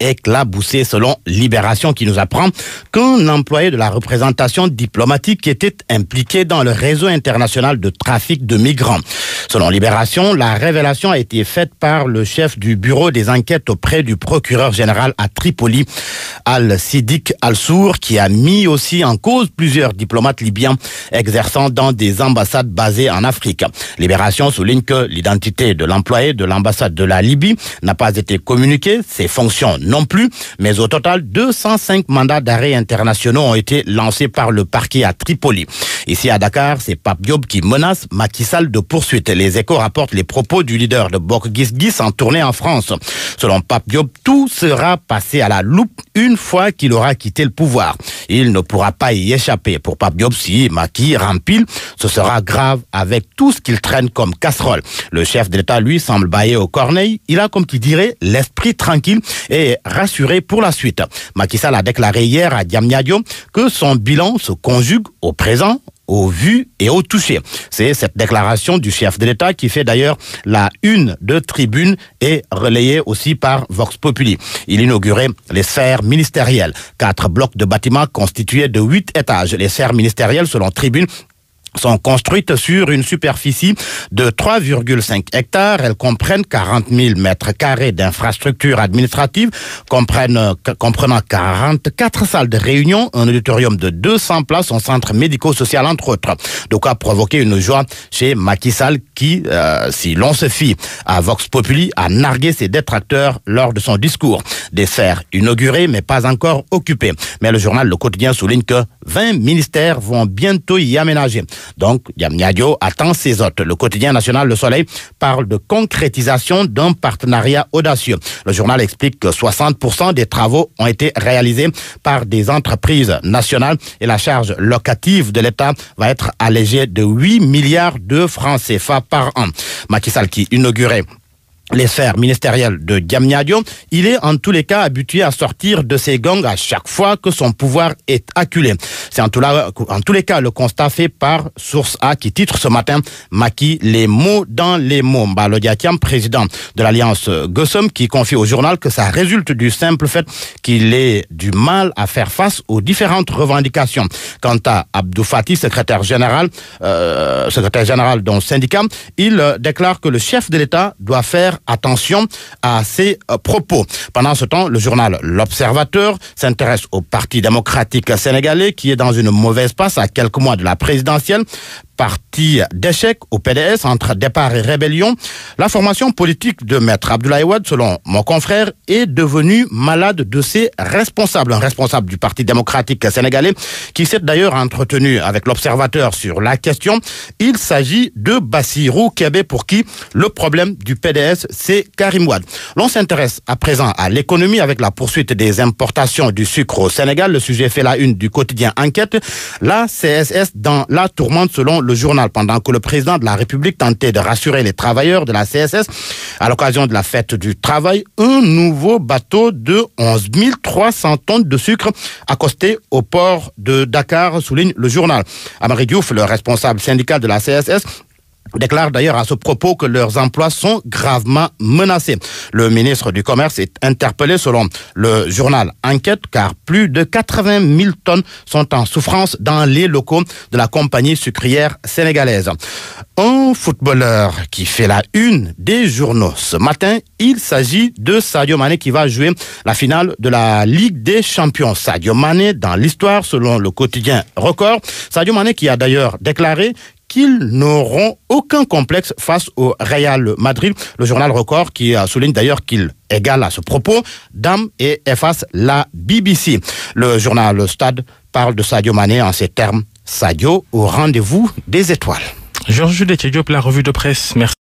éclaboussé selon Libération qui nous apprend qu'un employé de la représentation diplomatique était impliqué dans le réseau international de trafic de migrants. Selon Libération, la révélation a été faite par le chef du bureau des enquêtes auprès du procureur général à Tripoli. Al-Siddiq Al-Sour, qui a mis aussi en cause plusieurs diplomates libyens exerçant dans des ambassades basées en Afrique. Libération souligne que l'identité de l'employé de l'ambassade de la Libye n'a pas été communiquée, ses fonctions non plus, mais au total 205 mandats d'arrêt internationaux ont été lancés par le parquet à Tripoli. Ici à Dakar, c'est Pape Diop qui menace Macky Sall de poursuite. Les échos rapportent les propos du leader de Bok Gis en tournée en France. Selon Pape Diop, tout sera passé à la loupe une fois qu'il aura quitté le pouvoir. Il ne pourra pas y échapper. Pour Pape Diop, si Macky rempile, ce sera grave avec tout ce qu'il traîne comme casserole. Le chef d'État, lui, semble bailler au corneille. Il a, comme tu dirais, l'esprit tranquille et rassuré pour la suite. Macky Sall a déclaré hier à Diamniadio que son bilan se conjugue au présent, au vu et au toucher. C'est cette déclaration du chef de l'État qui fait d'ailleurs la une de tribune et relayée aussi par Vox Populi. Il inaugurait les serres ministérielles, quatre blocs de bâtiments constitués de huit étages. Les serres ministérielles, selon tribune, sont construites sur une superficie de 3,5 hectares. Elles comprennent 40 000 mètres carrés d'infrastructures administratives, comprenant 44 salles de réunion, un auditorium de 200 places, un centre médico-social entre autres. De quoi provoquer une joie chez Macky Sall qui, euh, si l'on se fie à Vox Populi, a nargué ses détracteurs lors de son discours. Des serres inaugurées mais pas encore occupées. Mais le journal Le Quotidien souligne que 20 ministères vont bientôt y aménager. Donc, Yamnyadio attend ses hôtes. Le quotidien national Le Soleil parle de concrétisation d'un partenariat audacieux. Le journal explique que 60% des travaux ont été réalisés par des entreprises nationales et la charge locative de l'État va être allégée de 8 milliards de francs CFA par an. Macky Sall qui inaugurait les sphères ministérielles de Diamniadio, il est en tous les cas habitué à sortir de ses gangs à chaque fois que son pouvoir est acculé. C'est en, tous les cas le constat fait par Source A qui titre ce matin Maquis les mots dans les mots. Bah, le président de l'Alliance Gossum, qui confie au journal que ça résulte du simple fait qu'il ait du mal à faire face aux différentes revendications. Quant à Abdou Fati, secrétaire général, euh, secrétaire général d'un syndicat, il déclare que le chef de l'État doit faire attention à ses euh, propos. Pendant ce temps, le journal L'Observateur s'intéresse au Parti démocratique sénégalais qui est dans une mauvaise passe à quelques mois de la présidentielle parti d'échec au PDS entre départ et rébellion, la formation politique de Maître Abdoulaye Wade, selon mon confrère, est devenue malade de ses responsables. Un responsable du Parti démocratique sénégalais qui s'est d'ailleurs entretenu avec l'observateur sur la question. Il s'agit de Bassirou Kébé pour qui le problème du PDS, c'est Karim Wade. L'on s'intéresse à présent à l'économie avec la poursuite des importations du sucre au Sénégal. Le sujet fait la une du quotidien Enquête. La CSS dans la tourmente selon le le journal pendant que le président de la République tentait de rassurer les travailleurs de la CSS à l'occasion de la fête du travail, un nouveau bateau de 11 300 tonnes de sucre accosté au port de Dakar, souligne le journal. Amari Diouf, le responsable syndical de la CSS, déclarent d'ailleurs à ce propos que leurs emplois sont gravement menacés. Le ministre du Commerce est interpellé selon le journal Enquête car plus de 80 000 tonnes sont en souffrance dans les locaux de la compagnie sucrière sénégalaise. Un footballeur qui fait la une des journaux ce matin, il s'agit de Sadio Mané qui va jouer la finale de la Ligue des Champions. Sadio Mané dans l'histoire selon le quotidien Record. Sadio Mané qui a d'ailleurs déclaré qu'ils n'auront aucun complexe face au Real Madrid. Le journal Record qui euh, souligne d'ailleurs qu'il égale à ce propos Dame et efface la BBC. Le journal Stade parle de Sadio Mané en ces termes. Sadio au rendez-vous des étoiles. Georges la revue de presse. Merci.